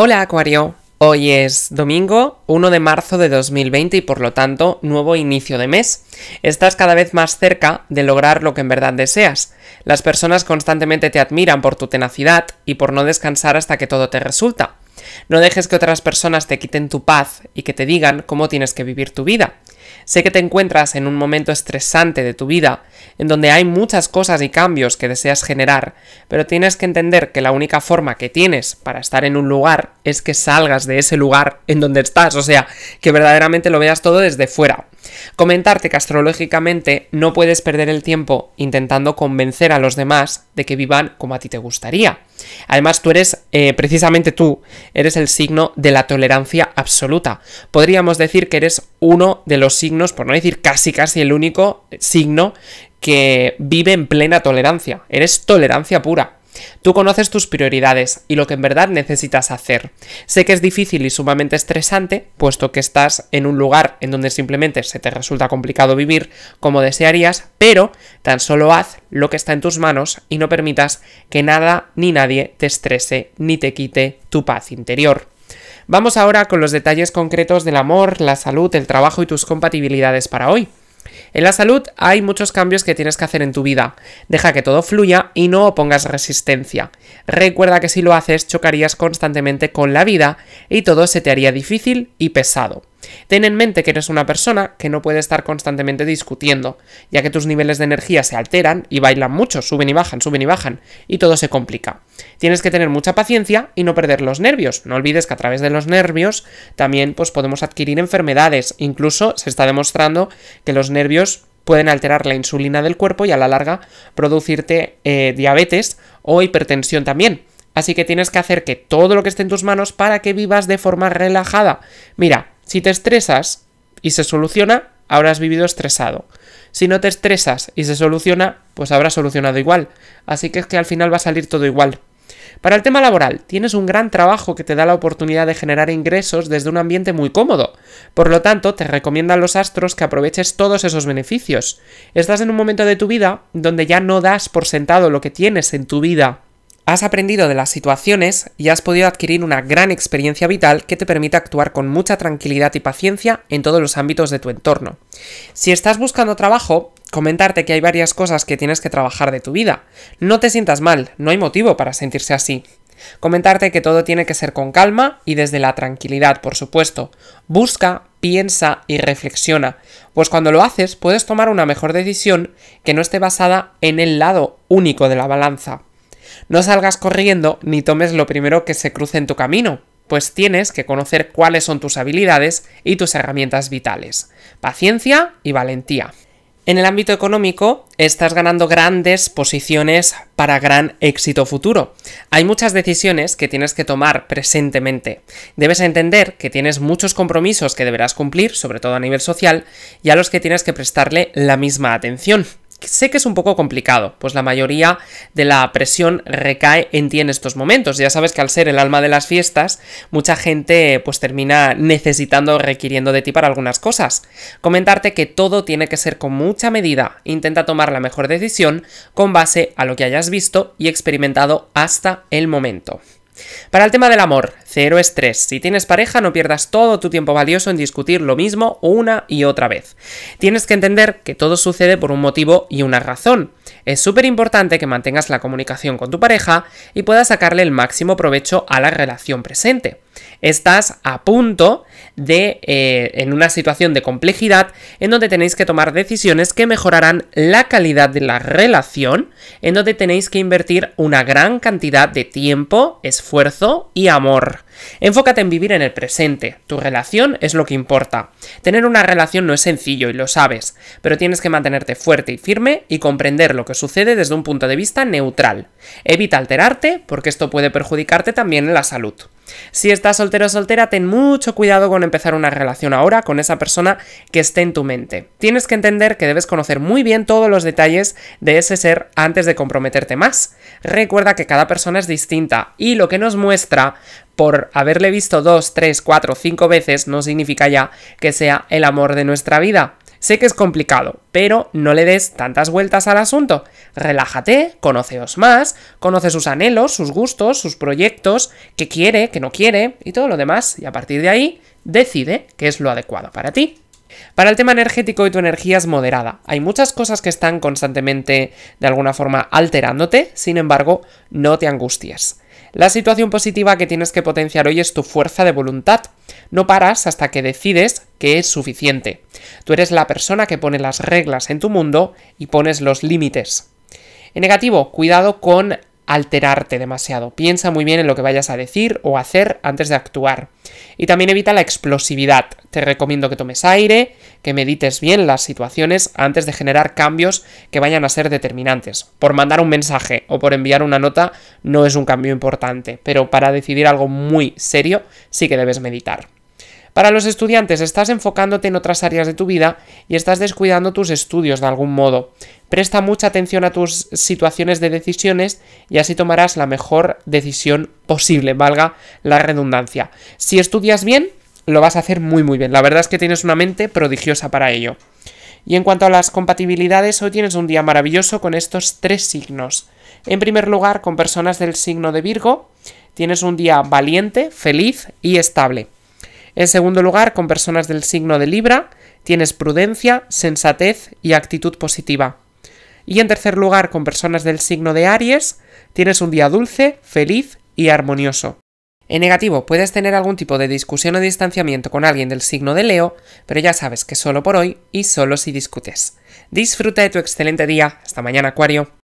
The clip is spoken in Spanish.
Hola Acuario, hoy es domingo 1 de marzo de 2020 y por lo tanto nuevo inicio de mes. Estás cada vez más cerca de lograr lo que en verdad deseas. Las personas constantemente te admiran por tu tenacidad y por no descansar hasta que todo te resulta. No dejes que otras personas te quiten tu paz y que te digan cómo tienes que vivir tu vida. Sé que te encuentras en un momento estresante de tu vida, en donde hay muchas cosas y cambios que deseas generar, pero tienes que entender que la única forma que tienes para estar en un lugar es que salgas de ese lugar en donde estás, o sea, que verdaderamente lo veas todo desde fuera. Comentarte que astrológicamente no puedes perder el tiempo intentando convencer a los demás de que vivan como a ti te gustaría. Además, tú eres, eh, precisamente tú, eres el signo de la tolerancia absoluta. Podríamos decir que eres uno de los signos, por no decir casi casi el único signo que vive en plena tolerancia. Eres tolerancia pura. Tú conoces tus prioridades y lo que en verdad necesitas hacer. Sé que es difícil y sumamente estresante, puesto que estás en un lugar en donde simplemente se te resulta complicado vivir como desearías, pero tan solo haz lo que está en tus manos y no permitas que nada ni nadie te estrese ni te quite tu paz interior. Vamos ahora con los detalles concretos del amor, la salud, el trabajo y tus compatibilidades para hoy. En la salud hay muchos cambios que tienes que hacer en tu vida. Deja que todo fluya y no opongas resistencia. Recuerda que si lo haces chocarías constantemente con la vida y todo se te haría difícil y pesado. Ten en mente que eres una persona que no puede estar constantemente discutiendo, ya que tus niveles de energía se alteran y bailan mucho, suben y bajan, suben y bajan, y todo se complica. Tienes que tener mucha paciencia y no perder los nervios. No olvides que a través de los nervios también pues, podemos adquirir enfermedades. Incluso se está demostrando que los nervios pueden alterar la insulina del cuerpo y a la larga producirte eh, diabetes o hipertensión también. Así que tienes que hacer que todo lo que esté en tus manos para que vivas de forma relajada. Mira, si te estresas y se soluciona, habrás vivido estresado. Si no te estresas y se soluciona, pues habrás solucionado igual. Así que es que al final va a salir todo igual. Para el tema laboral, tienes un gran trabajo que te da la oportunidad de generar ingresos desde un ambiente muy cómodo. Por lo tanto, te recomiendan los astros que aproveches todos esos beneficios. Estás en un momento de tu vida donde ya no das por sentado lo que tienes en tu vida Has aprendido de las situaciones y has podido adquirir una gran experiencia vital que te permite actuar con mucha tranquilidad y paciencia en todos los ámbitos de tu entorno. Si estás buscando trabajo, comentarte que hay varias cosas que tienes que trabajar de tu vida. No te sientas mal, no hay motivo para sentirse así. Comentarte que todo tiene que ser con calma y desde la tranquilidad, por supuesto. Busca, piensa y reflexiona, pues cuando lo haces puedes tomar una mejor decisión que no esté basada en el lado único de la balanza. No salgas corriendo ni tomes lo primero que se cruce en tu camino, pues tienes que conocer cuáles son tus habilidades y tus herramientas vitales. Paciencia y valentía. En el ámbito económico, estás ganando grandes posiciones para gran éxito futuro. Hay muchas decisiones que tienes que tomar presentemente. Debes entender que tienes muchos compromisos que deberás cumplir, sobre todo a nivel social, y a los que tienes que prestarle la misma atención. Sé que es un poco complicado, pues la mayoría de la presión recae en ti en estos momentos. Ya sabes que al ser el alma de las fiestas, mucha gente pues termina necesitando o requiriendo de ti para algunas cosas. Comentarte que todo tiene que ser con mucha medida. Intenta tomar la mejor decisión con base a lo que hayas visto y experimentado hasta el momento. Para el tema del amor, Cero estrés. Si tienes pareja, no pierdas todo tu tiempo valioso en discutir lo mismo una y otra vez. Tienes que entender que todo sucede por un motivo y una razón. Es súper importante que mantengas la comunicación con tu pareja y puedas sacarle el máximo provecho a la relación presente. Estás a punto de, eh, en una situación de complejidad, en donde tenéis que tomar decisiones que mejorarán la calidad de la relación, en donde tenéis que invertir una gran cantidad de tiempo, esfuerzo y amor. Enfócate en vivir en el presente, tu relación es lo que importa. Tener una relación no es sencillo y lo sabes, pero tienes que mantenerte fuerte y firme y comprender lo que sucede desde un punto de vista neutral. Evita alterarte porque esto puede perjudicarte también en la salud. Si estás soltero o soltera, ten mucho cuidado con empezar una relación ahora con esa persona que esté en tu mente. Tienes que entender que debes conocer muy bien todos los detalles de ese ser antes de comprometerte más. Recuerda que cada persona es distinta y lo que nos muestra por haberle visto dos, tres, cuatro, cinco veces no significa ya que sea el amor de nuestra vida. Sé que es complicado, pero no le des tantas vueltas al asunto. Relájate, conoceos más, conoce sus anhelos, sus gustos, sus proyectos, qué quiere, qué no quiere y todo lo demás, y a partir de ahí decide qué es lo adecuado para ti. Para el tema energético y tu energía es moderada. Hay muchas cosas que están constantemente de alguna forma alterándote, sin embargo, no te angusties. La situación positiva que tienes que potenciar hoy es tu fuerza de voluntad. No paras hasta que decides que es suficiente. Tú eres la persona que pone las reglas en tu mundo y pones los límites. En negativo, cuidado con alterarte demasiado. Piensa muy bien en lo que vayas a decir o hacer antes de actuar. Y también evita la explosividad. Te recomiendo que tomes aire, que medites bien las situaciones antes de generar cambios que vayan a ser determinantes. Por mandar un mensaje o por enviar una nota no es un cambio importante, pero para decidir algo muy serio sí que debes meditar. Para los estudiantes, estás enfocándote en otras áreas de tu vida y estás descuidando tus estudios de algún modo. Presta mucha atención a tus situaciones de decisiones y así tomarás la mejor decisión posible, valga la redundancia. Si estudias bien, lo vas a hacer muy muy bien. La verdad es que tienes una mente prodigiosa para ello. Y en cuanto a las compatibilidades, hoy tienes un día maravilloso con estos tres signos. En primer lugar, con personas del signo de Virgo, tienes un día valiente, feliz y estable. En segundo lugar, con personas del signo de Libra, tienes prudencia, sensatez y actitud positiva. Y en tercer lugar, con personas del signo de Aries, tienes un día dulce, feliz y armonioso. En negativo, puedes tener algún tipo de discusión o distanciamiento con alguien del signo de Leo, pero ya sabes que solo por hoy y solo si discutes. Disfruta de tu excelente día. Hasta mañana, Acuario.